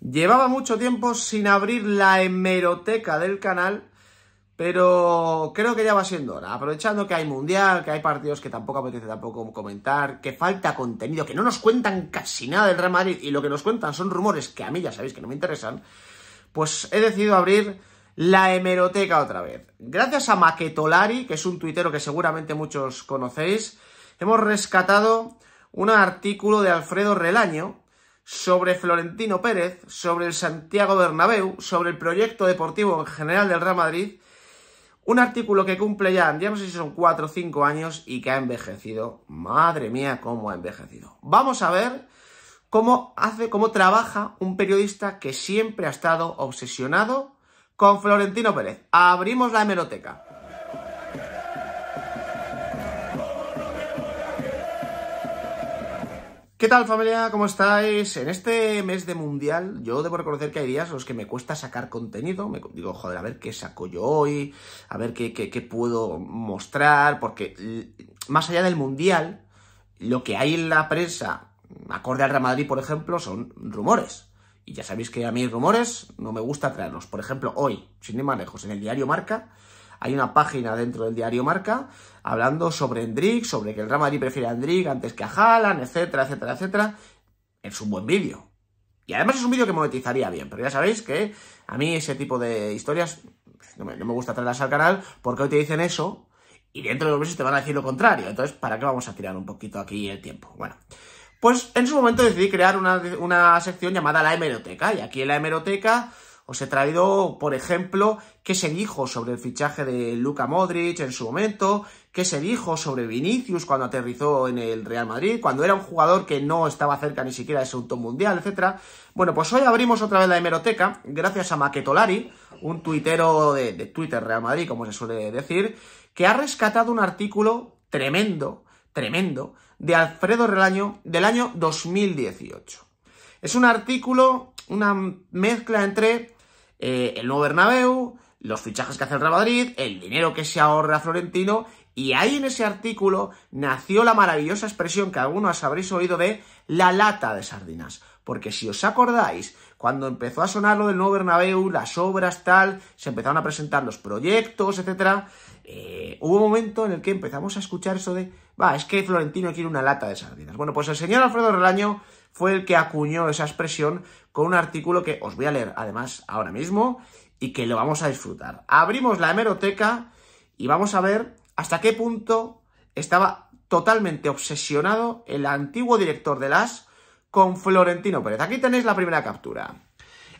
Llevaba mucho tiempo sin abrir la hemeroteca del canal, pero creo que ya va siendo hora. Aprovechando que hay mundial, que hay partidos que tampoco apetece tampoco comentar, que falta contenido, que no nos cuentan casi nada del Real Madrid y lo que nos cuentan son rumores que a mí ya sabéis que no me interesan, pues he decidido abrir la hemeroteca otra vez. Gracias a Maquetolari, que es un tuitero que seguramente muchos conocéis, hemos rescatado un artículo de Alfredo Relaño sobre Florentino Pérez, sobre el Santiago Bernabéu, sobre el proyecto deportivo en general del Real Madrid, un artículo que cumple ya, ya no sé si son 4 o 5 años y que ha envejecido. Madre mía, cómo ha envejecido. Vamos a ver cómo hace, cómo trabaja un periodista que siempre ha estado obsesionado con Florentino Pérez. Abrimos la hemeroteca. ¿Qué tal familia? ¿Cómo estáis? En este mes de mundial yo debo reconocer que hay días en los que me cuesta sacar contenido, me digo, joder, a ver qué saco yo hoy, a ver qué, puedo mostrar, porque más allá del mundial, lo que hay en la prensa, acorde al Real Madrid, por ejemplo, son rumores. Y ya sabéis que a mí rumores no me gusta traerlos. Por ejemplo, hoy, sin ni manejos, en el diario Marca hay una página dentro del diario Marca hablando sobre Hendrik, sobre que el Real Madrid prefiere a Hendrik antes que a Haaland, etcétera, etcétera, etcétera. Es un buen vídeo. Y además es un vídeo que monetizaría bien, pero ya sabéis que a mí ese tipo de historias no me, gusta traerlas al canal porque hoy te dicen eso y dentro de dos meses te van a decir lo contrario. Entonces, ¿para qué vamos a tirar un poquito aquí el tiempo? Bueno, pues en su momento decidí crear una, una sección llamada La Hemeroteca. Y aquí en La Hemeroteca os he traído, por ejemplo, qué se dijo sobre el fichaje de Luka Modric en su momento, qué se dijo sobre Vinicius cuando aterrizó en el Real Madrid, cuando era un jugador que no estaba cerca ni siquiera de su top mundial, etc. Bueno, pues hoy abrimos otra vez la hemeroteca, gracias a Maquetolari, un tuitero de, de Twitter Real Madrid, como se suele decir, que ha rescatado un artículo tremendo, tremendo, de Alfredo Relaño del año 2018. Es un artículo, una mezcla entre eh, el nuevo Bernabéu, los fichajes que hace el Real Madrid, el dinero que se ahorra Florentino, y ahí en ese artículo nació la maravillosa expresión que algunos habréis oído de la lata de sardinas. Porque si os acordáis, cuando empezó a sonar lo del nuevo Bernabéu, las obras, tal, se empezaron a presentar los proyectos, etcétera, eh, hubo un momento en el que empezamos a escuchar eso de, va, es que Florentino quiere una lata de sardinas. Bueno, pues el señor Alfredo Relaño fue el que acuñó esa expresión con un artículo que os voy a leer además ahora mismo y que lo vamos a disfrutar. Abrimos la hemeroteca y vamos a ver hasta qué punto estaba totalmente obsesionado el antiguo director de las con Florentino Pérez. Aquí tenéis la primera captura.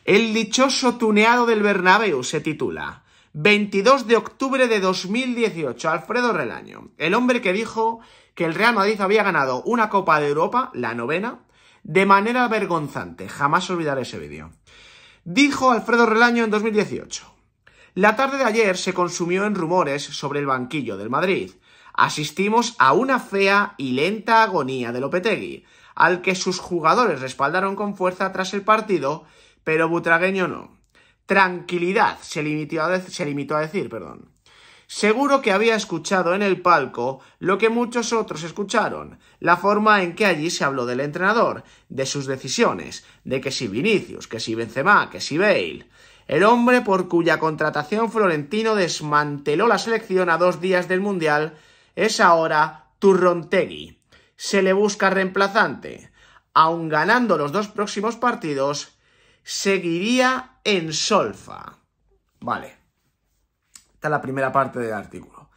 El dichoso tuneado del Bernabéu se titula 22 de octubre de 2018, Alfredo Relaño, el hombre que dijo que el Real Madrid había ganado una Copa de Europa, la novena, de manera vergonzante. Jamás olvidaré ese vídeo. Dijo Alfredo Relaño en 2018. La tarde de ayer se consumió en rumores sobre el banquillo del Madrid. Asistimos a una fea y lenta agonía de Lopetegui, al que sus jugadores respaldaron con fuerza tras el partido, pero Butragueño no. Tranquilidad, se a, se limitó a decir, perdón. Seguro que había escuchado en el palco lo que muchos otros escucharon, la forma en que allí se habló del entrenador, de sus decisiones, de que si Vinicius, que si Benzema, que si Bale. El hombre por cuya contratación Florentino desmanteló la selección a dos días del Mundial es ahora Turrontegui. Se le busca reemplazante. Aun ganando los dos próximos partidos, seguiría en solfa. Vale. Esta es la primera parte del artículo.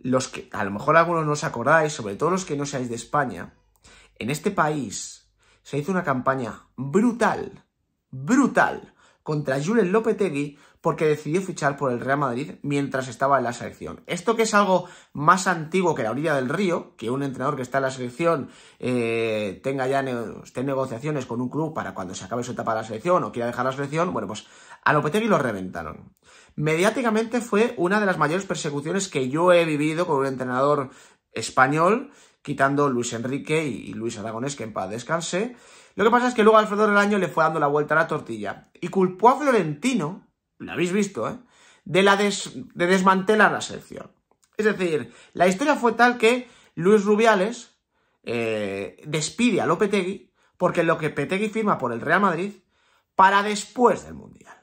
Los que, a lo mejor algunos no os acordáis, sobre todo los que no seáis de España, en este país se hizo una campaña brutal, brutal, contra Julen Lopetegui porque decidió fichar por el Real Madrid mientras estaba en la selección. Esto que es algo más antiguo que la orilla del río, que un entrenador que está en la selección eh, tenga ya esté en negociaciones con un club para cuando se acabe su etapa de la selección o quiera dejar la selección, bueno, pues a Lopetegui lo reventaron. Mediáticamente fue una de las mayores persecuciones que yo he vivido con un entrenador español, quitando Luis Enrique y Luis Aragonés, que en paz descanse. Lo que pasa es que luego Alfredo del Año le fue dando la vuelta a la tortilla y culpó a Florentino, lo habéis visto, ¿eh? de, la de desmantelar la selección. Es decir, la historia fue tal que Luis Rubiales eh, despide a Lopetegui porque lo que Petegui firma por el Real Madrid para después del Mundial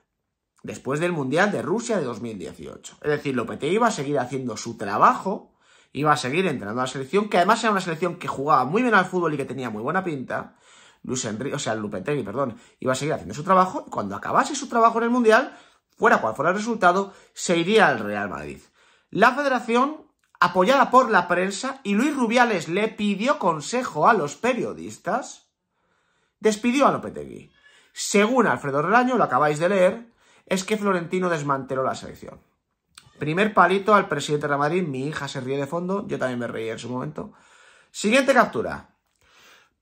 después del Mundial de Rusia de 2018. Es decir, Lopetegui iba a seguir haciendo su trabajo, iba a seguir entrenando a la selección, que además era una selección que jugaba muy bien al fútbol y que tenía muy buena pinta. Luis Enrique, o sea, Lopetegui, perdón, iba a seguir haciendo su trabajo y cuando acabase su trabajo en el Mundial, fuera cual fuera el resultado, se iría al Real Madrid. La federación, apoyada por la prensa, y Luis Rubiales le pidió consejo a los periodistas, despidió a Lopetegui. Según Alfredo Relaño, lo acabáis de leer, es que Florentino desmanteló la selección. Primer palito al presidente de Madrid, mi hija se ríe de fondo, yo también me reí en su momento. Siguiente captura.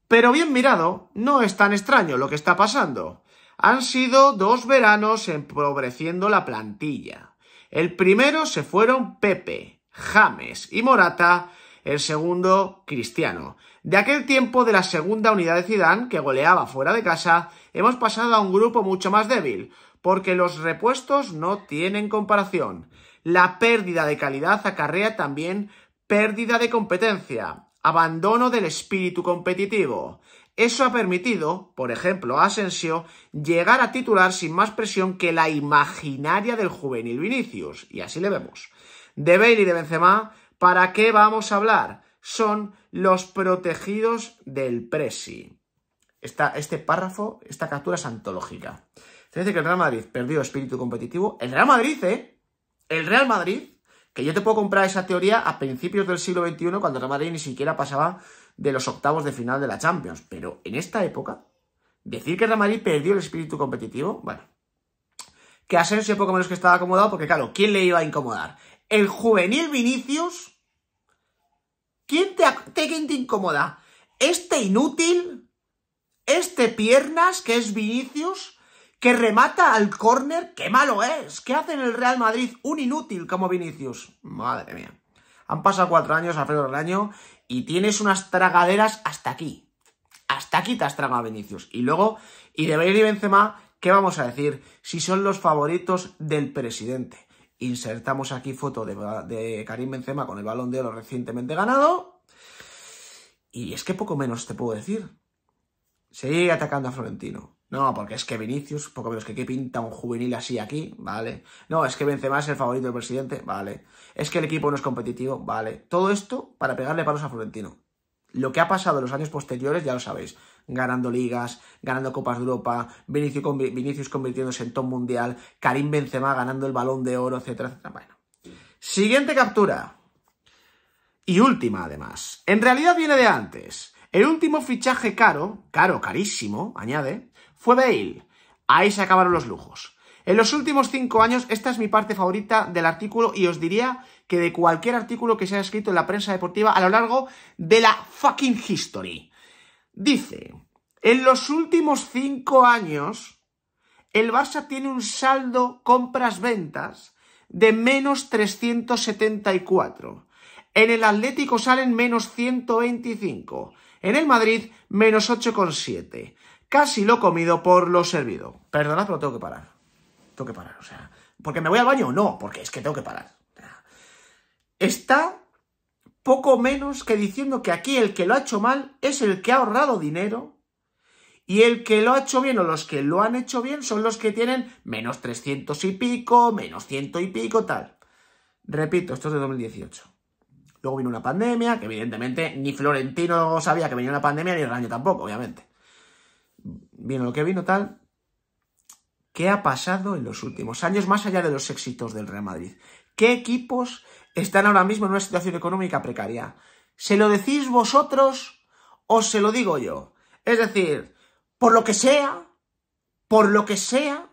Pero bien mirado, no es tan extraño lo que está pasando. Han sido dos veranos empobreciendo la plantilla. El primero se fueron Pepe, James y Morata, el segundo Cristiano. De aquel tiempo de la segunda unidad de Zidane, que goleaba fuera de casa, hemos pasado a un grupo mucho más débil, porque los repuestos no tienen comparación. La pérdida de calidad acarrea también pérdida de competencia, abandono del espíritu competitivo. Eso ha permitido, por ejemplo, a Asensio llegar a titular sin más presión que la imaginaria del juvenil Vinicius, y así le vemos. De Bale y de Benzema, ¿para qué vamos a hablar? Son los protegidos del Presi. este párrafo, esta captura es antológica. Se dice que el Real Madrid perdió espíritu competitivo. El Real Madrid, ¿eh? El Real Madrid, que yo te puedo comprar esa teoría a principios del siglo XXI, cuando el Real Madrid ni siquiera pasaba de los octavos de final de la Champions. Pero en esta época, decir que el Real Madrid perdió el espíritu competitivo, bueno. Que si poco menos que estaba acomodado, porque claro, ¿quién le iba a incomodar? El juvenil Vinicius. ¿Quién te, te, quién te incomoda? ¿Este inútil? ¿Este piernas que es Vinicius? que remata al córner, qué malo es. ¿Qué hace en el Real Madrid un inútil como Vinicius? Madre mía. Han pasado cuatro años, Alfredo del año, y tienes unas tragaderas hasta aquí. Hasta aquí te has tragado a Vinicius. Y luego, y de Bale y Benzema, ¿qué vamos a decir? Si son los favoritos del presidente. Insertamos aquí foto de, Karim Benzema con el balón de oro recientemente ganado. Y es que poco menos te puedo decir. Sigue atacando a Florentino. No, porque es que Vinicius, poco menos que qué pinta un juvenil así aquí, ¿vale? No, es que Benzema es el favorito del presidente, ¿vale? Es que el equipo no es competitivo, ¿vale? Todo esto para pegarle palos a Florentino. Lo que ha pasado en los años posteriores ya lo sabéis. Ganando ligas, ganando Copas de Europa, Vinicius, convirtiéndose en top mundial, Karim Benzema ganando el Balón de Oro, etcétera, etcétera. Bueno. Siguiente captura. Y última, además. En realidad viene de antes. El último fichaje caro, caro, carísimo, añade, fue Bail. Ahí se acabaron los lujos. En los últimos cinco años, esta es mi parte favorita del artículo y os diría que de cualquier artículo que se haya escrito en la prensa deportiva a lo largo de la fucking history. Dice, en los últimos cinco años, el Barça tiene un saldo compras-ventas de menos 374. En el Atlético salen menos 125. En el Madrid, menos 8,7 casi lo comido por lo servido. Perdonad, pero tengo que parar. Tengo que parar, o sea, porque me voy al baño, o no, porque es que tengo que parar. Está poco menos que diciendo que aquí el que lo ha hecho mal es el que ha ahorrado dinero y el que lo ha hecho bien o los que lo han hecho bien son los que tienen menos 300 y pico, menos 100 y pico, tal. Repito, esto es de 2018. Luego vino una pandemia, que evidentemente ni Florentino sabía que venía una pandemia, ni el año tampoco, obviamente. Bien, lo que vino tal. ¿Qué ha pasado en los últimos años, más allá de los éxitos del Real Madrid? ¿Qué equipos están ahora mismo en una situación económica precaria? ¿Se lo decís vosotros o se lo digo yo? Es decir, por lo que sea, por lo que sea,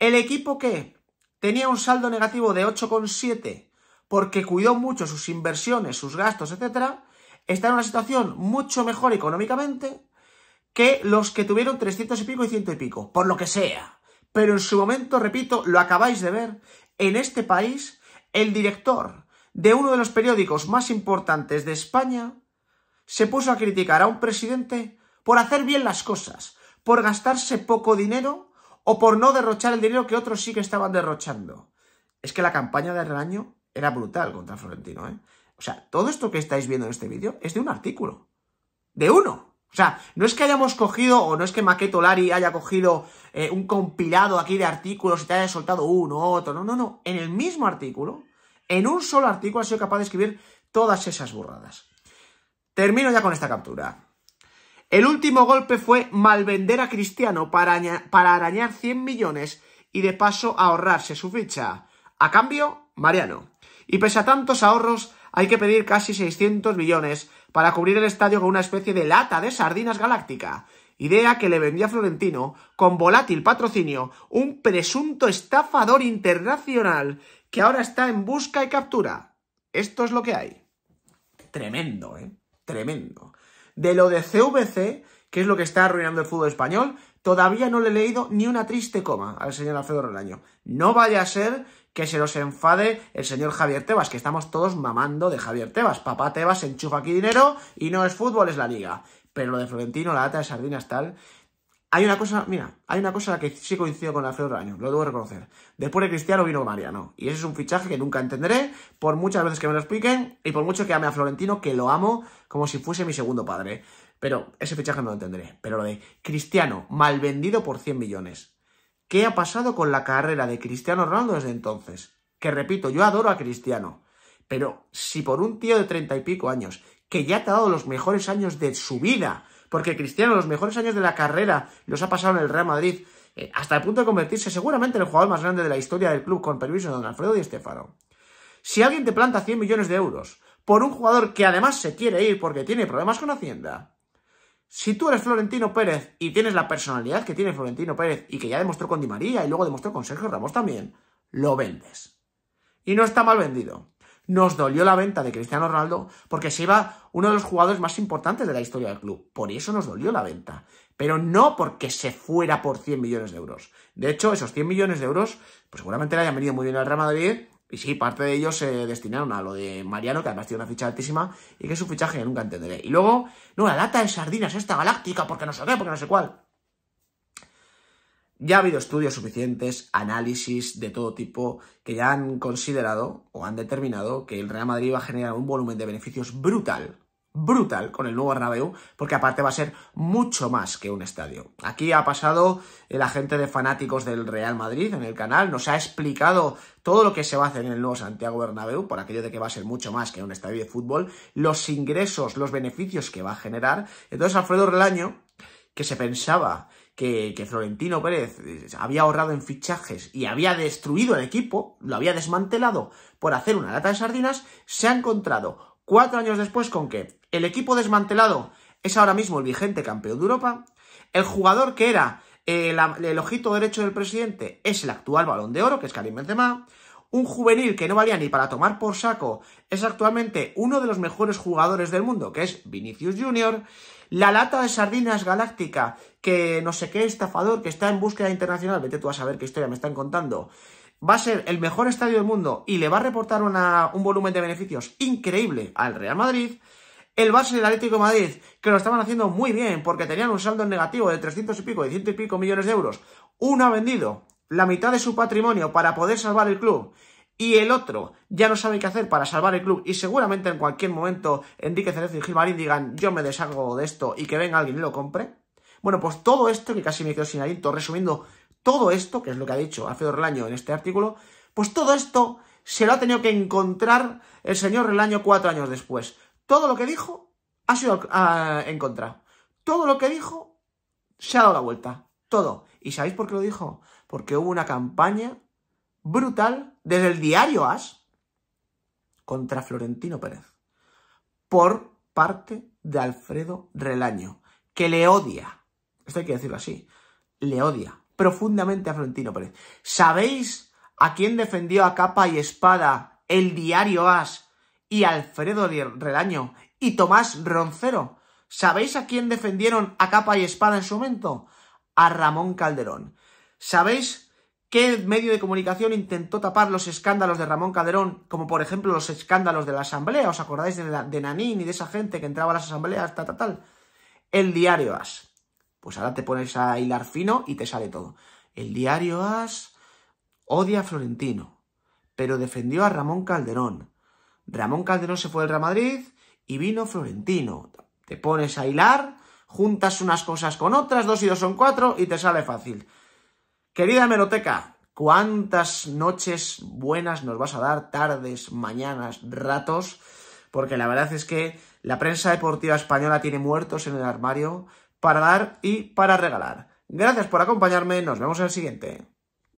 el equipo que tenía un saldo negativo de 8,7 porque cuidó mucho sus inversiones, sus gastos, etc., está en una situación mucho mejor económicamente que los que tuvieron trescientos y pico y ciento y pico, por lo que sea. Pero en su momento, repito, lo acabáis de ver, en este país, el director de uno de los periódicos más importantes de España se puso a criticar a un presidente por hacer bien las cosas, por gastarse poco dinero o por no derrochar el dinero que otros sí que estaban derrochando. Es que la campaña de rebaño era brutal contra Florentino, ¿eh? O sea, todo esto que estáis viendo en este vídeo es de un artículo. ¡De uno! O sea, no es que hayamos cogido, o no es que Maqueto Lari haya cogido eh, un compilado aquí de artículos y te haya soltado uno, o otro, no, no, no. En el mismo artículo, en un solo artículo ha sido capaz de escribir todas esas burradas. Termino ya con esta captura. El último golpe fue malvender a Cristiano para, para arañar 100 millones y de paso ahorrarse su ficha. A cambio, Mariano. Y pese a tantos ahorros, hay que pedir casi 600 millones para cubrir el estadio con una especie de lata de sardinas galáctica, idea que le vendía Florentino con volátil patrocinio un presunto estafador internacional que ahora está en busca y captura. Esto es lo que hay. Tremendo, ¿eh? Tremendo. De lo de CVC, que es lo que está arruinando el fútbol español, todavía no le he leído ni una triste coma al señor Alfredo Relaño. No vaya a ser que se nos enfade el señor Javier Tebas, que estamos todos mamando de Javier Tebas. Papá Tebas enchufa aquí dinero y no es fútbol, es la liga. Pero lo de Florentino, la data de sardinas, tal. Hay una cosa, mira, hay una cosa que sí coincido con Alfredo año, lo debo reconocer. Después de Cristiano vino Mariano. Y ese es un fichaje que nunca entenderé, por muchas veces que me lo expliquen y por mucho que ame a Florentino, que lo amo como si fuese mi segundo padre. Pero ese fichaje no lo entenderé. Pero lo de Cristiano, mal vendido por 100 millones. ¿Qué ha pasado con la carrera de Cristiano Ronaldo desde entonces? Que repito, yo adoro a Cristiano, pero si por un tío de treinta y pico años, que ya te ha dado los mejores años de su vida, porque Cristiano los mejores años de la carrera los ha pasado en el Real Madrid, eh, hasta el punto de convertirse seguramente en el jugador más grande de la historia del club con permiso de don Alfredo y Estefano. Si alguien te planta 100 millones de euros por un jugador que además se quiere ir porque tiene problemas con Hacienda, si tú eres Florentino Pérez y tienes la personalidad que tiene Florentino Pérez y que ya demostró con Di María y luego demostró con Sergio Ramos también, lo vendes. Y no está mal vendido. Nos dolió la venta de Cristiano Ronaldo porque se iba uno de los jugadores más importantes de la historia del club. Por eso nos dolió la venta. Pero no porque se fuera por 100 millones de euros. De hecho, esos 100 millones de euros pues seguramente le hayan venido muy bien al Real Madrid y sí, parte de ellos se destinaron a lo de Mariano, que además tiene una ficha altísima y que su fichaje nunca entenderé. Y luego, no, la lata de sardinas esta galáctica, porque no sé qué, porque no sé cuál. Ya ha habido estudios suficientes, análisis de todo tipo, que ya han considerado o han determinado que el Real Madrid va a generar un volumen de beneficios brutal brutal con el nuevo Bernabéu, porque aparte va a ser mucho más que un estadio. Aquí ha pasado el agente de fanáticos del Real Madrid en el canal, nos ha explicado todo lo que se va a hacer en el nuevo Santiago Bernabéu, por aquello de que va a ser mucho más que un estadio de fútbol, los ingresos, los beneficios que va a generar. Entonces Alfredo Relaño, que se pensaba que, que, Florentino Pérez eh, había ahorrado en fichajes y había destruido el equipo, lo había desmantelado por hacer una lata de sardinas, se ha encontrado Cuatro años después, con que el equipo desmantelado es ahora mismo el vigente campeón de Europa, el jugador que era eh, el, ojito derecho del presidente es el actual balón de oro, que es Karim Benzema, un juvenil que no valía ni para tomar por saco es actualmente uno de los mejores jugadores del mundo, que es Vinicius Jr. La lata de sardinas galáctica, que no sé qué estafador, que está en búsqueda internacional, vete tú a saber qué historia me están contando, va a ser el mejor estadio del mundo y le va a reportar un volumen de beneficios increíble al Real Madrid. El Barça y el Atlético Madrid, que lo estaban haciendo muy bien porque tenían un saldo negativo de 300 y pico, de ciento y pico millones de euros. Uno ha vendido la mitad de su patrimonio para poder salvar el club y el otro ya no sabe qué hacer para salvar el club y seguramente en cualquier momento Enrique Cerezo y Gilmarín digan yo me deshago de esto y que venga alguien y lo compre. Bueno, pues todo esto que casi me quedo sin aliento, resumiendo todo esto, que es lo que ha dicho Alfredo Relaño en este artículo, pues todo esto se lo ha tenido que encontrar el señor Relaño cuatro años después. Todo lo que dijo ha sido ah, encontrado. Todo lo que dijo se ha dado la vuelta. Todo. ¿Y sabéis por qué lo dijo? Porque hubo una campaña brutal desde el diario As contra Florentino Pérez por parte de Alfredo Relaño, que le odia. Esto hay que decirlo así. Le odia profundamente a Florentino Pérez. ¿Sabéis a quién defendió a capa y espada el diario As y Alfredo Relaño y Tomás Roncero? ¿Sabéis a quién defendieron a capa y espada en su momento? A Ramón Calderón. ¿Sabéis qué medio de comunicación intentó tapar los escándalos de Ramón Calderón, como por ejemplo los escándalos de la Asamblea? ¿Os acordáis de, de Nanín y de esa gente que entraba a las asambleas, tal, tal, tal? El diario As. Pues ahora te pones a hilar fino y te sale todo. El diario As odia a Florentino, pero defendió a Ramón Calderón. Ramón Calderón se fue del Real Madrid y vino Florentino. Te pones a hilar, juntas unas cosas con otras, dos y dos son cuatro y te sale fácil. Querida Meroteca, cuántas noches buenas nos vas a dar, tardes, mañanas, ratos, porque la verdad es que la prensa deportiva española tiene muertos en el armario, para dar y para regalar. Gracias por acompañarme, nos vemos en el siguiente.